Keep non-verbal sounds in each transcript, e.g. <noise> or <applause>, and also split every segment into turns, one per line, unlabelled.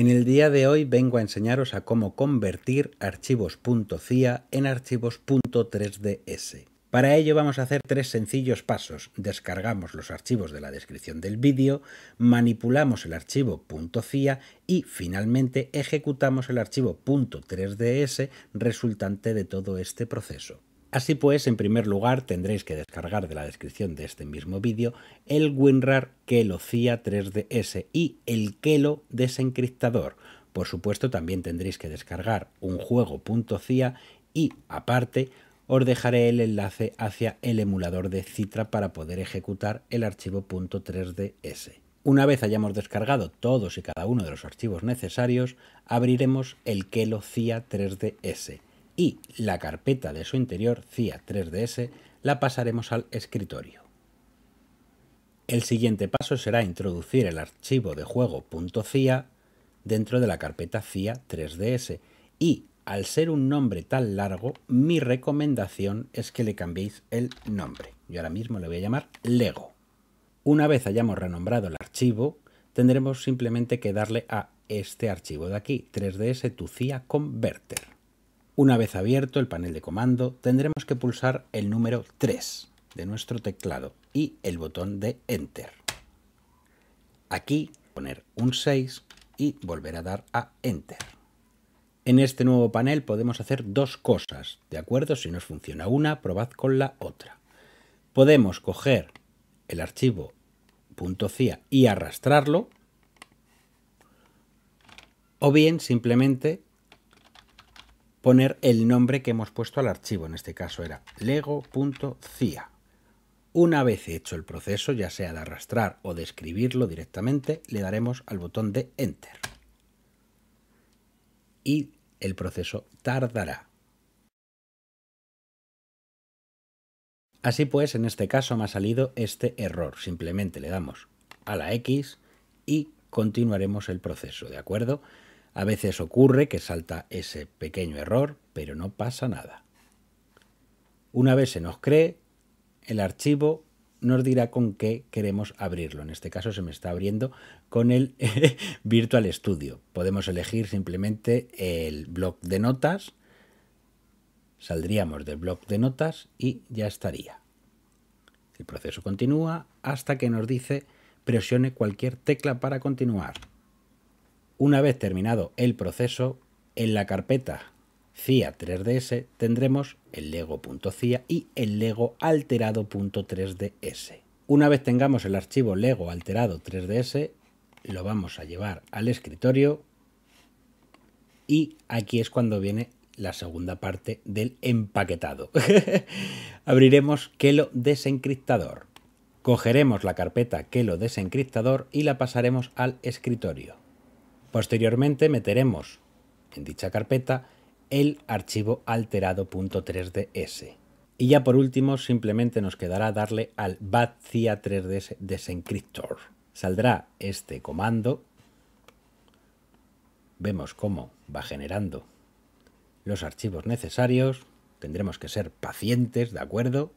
En el día de hoy vengo a enseñaros a cómo convertir .cia en archivos 3 ds Para ello vamos a hacer tres sencillos pasos. Descargamos los archivos de la descripción del vídeo, manipulamos el archivo .cia y finalmente ejecutamos el archivo .3ds resultante de todo este proceso. Así pues, en primer lugar tendréis que descargar de la descripción de este mismo vídeo el WinRAR Kelo CIA 3DS y el Kelo desencriptador. Por supuesto, también tendréis que descargar un juego.cia y, aparte, os dejaré el enlace hacia el emulador de Citra para poder ejecutar el archivo .3ds. Una vez hayamos descargado todos y cada uno de los archivos necesarios, abriremos el Kelo CIA 3DS y la carpeta de su interior CIA 3DS la pasaremos al escritorio. El siguiente paso será introducir el archivo de juego .cia dentro de la carpeta CIA 3DS y al ser un nombre tan largo, mi recomendación es que le cambiéis el nombre. Yo ahora mismo le voy a llamar Lego. Una vez hayamos renombrado el archivo, tendremos simplemente que darle a este archivo de aquí, 3ds tu cia converter. Una vez abierto el panel de comando, tendremos que pulsar el número 3 de nuestro teclado y el botón de Enter. Aquí poner un 6 y volver a dar a Enter. En este nuevo panel podemos hacer dos cosas, ¿de acuerdo? Si nos funciona una, probad con la otra. Podemos coger el archivo .cia y arrastrarlo, o bien simplemente poner el nombre que hemos puesto al archivo, en este caso era lego.cia. Una vez hecho el proceso, ya sea de arrastrar o de escribirlo directamente, le daremos al botón de Enter. Y el proceso tardará. Así pues, en este caso me ha salido este error. Simplemente le damos a la X y continuaremos el proceso, ¿de acuerdo? A veces ocurre que salta ese pequeño error, pero no pasa nada. Una vez se nos cree, el archivo nos dirá con qué queremos abrirlo. En este caso se me está abriendo con el <laughs> Virtual Studio. Podemos elegir simplemente el bloc de notas. Saldríamos del bloc de notas y ya estaría. El proceso continúa hasta que nos dice presione cualquier tecla para continuar. Una vez terminado el proceso, en la carpeta CIA 3DS tendremos el lego.cia y el lego ds Una vez tengamos el archivo lego alterado 3ds, lo vamos a llevar al escritorio y aquí es cuando viene la segunda parte del empaquetado. <laughs> Abriremos Kelo desencriptador. Cogeremos la carpeta Kelo desencriptador y la pasaremos al escritorio. Posteriormente meteremos en dicha carpeta el archivo alterado.3ds. Y ya por último simplemente nos quedará darle al batcia 3ds desencryptor. Saldrá este comando. Vemos cómo va generando los archivos necesarios. Tendremos que ser pacientes, ¿de acuerdo?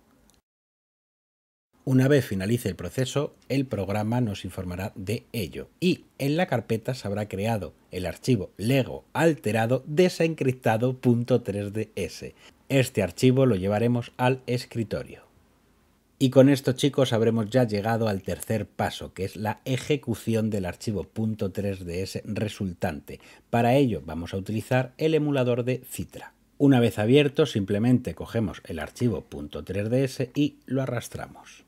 Una vez finalice el proceso, el programa nos informará de ello y en la carpeta se habrá creado el archivo lego alterado desencriptado.3ds. Este archivo lo llevaremos al escritorio. Y con esto chicos habremos ya llegado al tercer paso, que es la ejecución del archivo .3ds resultante. Para ello vamos a utilizar el emulador de Citra. Una vez abierto simplemente cogemos el archivo .3ds y lo arrastramos.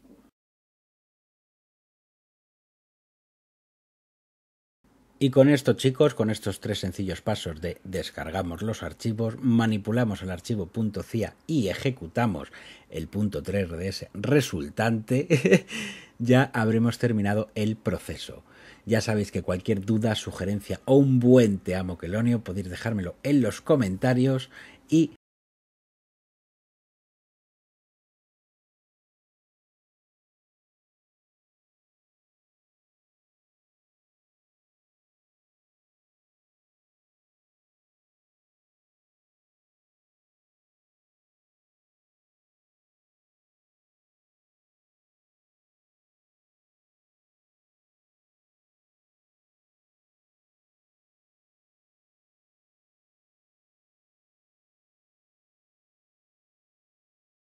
Y con esto chicos, con estos tres sencillos pasos de descargamos los archivos, manipulamos el archivo .cia y ejecutamos el .3rds resultante, <laughs> ya habremos terminado el proceso. Ya sabéis que cualquier duda, sugerencia o un buen te amo quelonio podéis dejármelo en los comentarios y